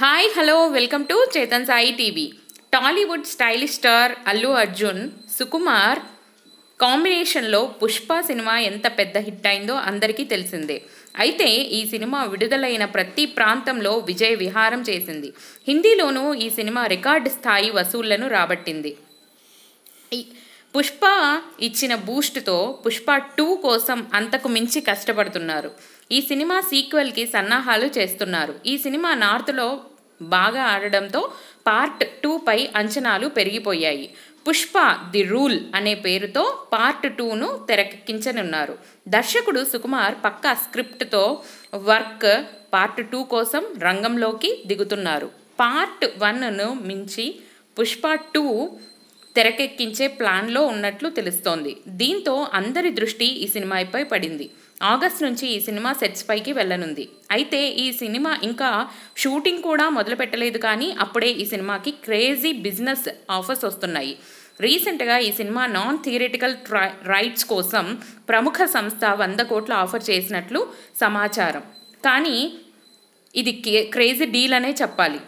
Hi hello welcome to Chetan Sai TV Tollywood stylish star Allu Arjun Sukumar కాంబినేషన్లో Pushpa cinema ఎంత పెద్ద హిట్ అయిందో అందరికీ తెలిసిందే అయితే ఈ సినిమా విడుదలైన ప్రతి ప్రాంతంలో విజయ విహారం చేసింది హిందీలోనూ ఈ సినిమా రికార్డ్ స్థాయి వసూళ్లను రాబట్టింది పుష్ప ఇచ్చిన బూస్ట్తో పుష్ప టూ కోసం అంతకు మించి కష్టపడుతున్నారు ఈ సినిమా సీక్వెల్కి సన్నాహాలు చేస్తున్నారు ఈ సినిమా నార్త్లో బాగా ఆడడంతో పార్ట్ టూపై అంచనాలు పెరిగిపోయాయి పుష్ప ది రూల్ అనే పేరుతో పార్ట్ టూను తెరకెక్కించనున్నారు దర్శకుడు సుకుమార్ పక్కా స్క్రిప్ట్తో వర్క్ పార్ట్ టూ కోసం రంగంలోకి దిగుతున్నారు పార్ట్ వన్ను మించి పుష్ప టూ తెరకెక్కించే ప్లాన్లో ఉన్నట్లు తెలుస్తోంది దీంతో అందరి దృష్టి ఈ సినిమాపై పడింది ఆగస్ట్ నుంచి ఈ సినిమా సెట్స్ పైకి వెళ్ళనుంది అయితే ఈ సినిమా ఇంకా షూటింగ్ కూడా మొదలుపెట్టలేదు కానీ అప్పుడే ఈ సినిమాకి క్రేజీ బిజినెస్ ఆఫర్స్ వస్తున్నాయి రీసెంట్గా ఈ సినిమా నాన్ థియరిటికల్ రైట్స్ కోసం ప్రముఖ సంస్థ వంద కోట్ల ఆఫర్ చేసినట్లు సమాచారం కానీ ఇది క్రేజీ డీల్ అనే చెప్పాలి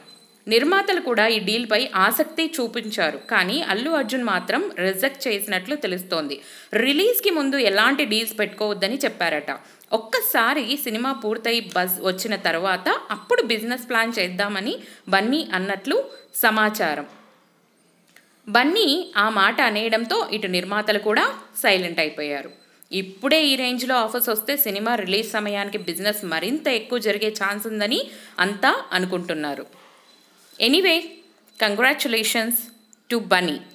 నిర్మాతలు కూడా ఈ డీల్పై ఆసక్తి చూపించారు కానీ అల్లు అర్జున్ మాత్రం రిజెక్ట్ చేసినట్లు తెలుస్తోంది రిలీజ్కి ముందు ఎలాంటి డీల్స్ పెట్టుకోవద్దని చెప్పారట ఒక్కసారి సినిమా పూర్తయి బజ్ వచ్చిన తర్వాత అప్పుడు బిజినెస్ ప్లాన్ చేద్దామని బన్నీ అన్నట్లు సమాచారం బన్నీ ఆ మాట అనేయడంతో ఇటు నిర్మాతలు కూడా సైలెంట్ అయిపోయారు ఇప్పుడే ఈ రేంజ్లో ఆఫర్స్ వస్తే సినిమా రిలీజ్ సమయానికి బిజినెస్ మరింత ఎక్కువ జరిగే ఛాన్స్ ఉందని అంతా అనుకుంటున్నారు Anyway, congratulations to Bunny.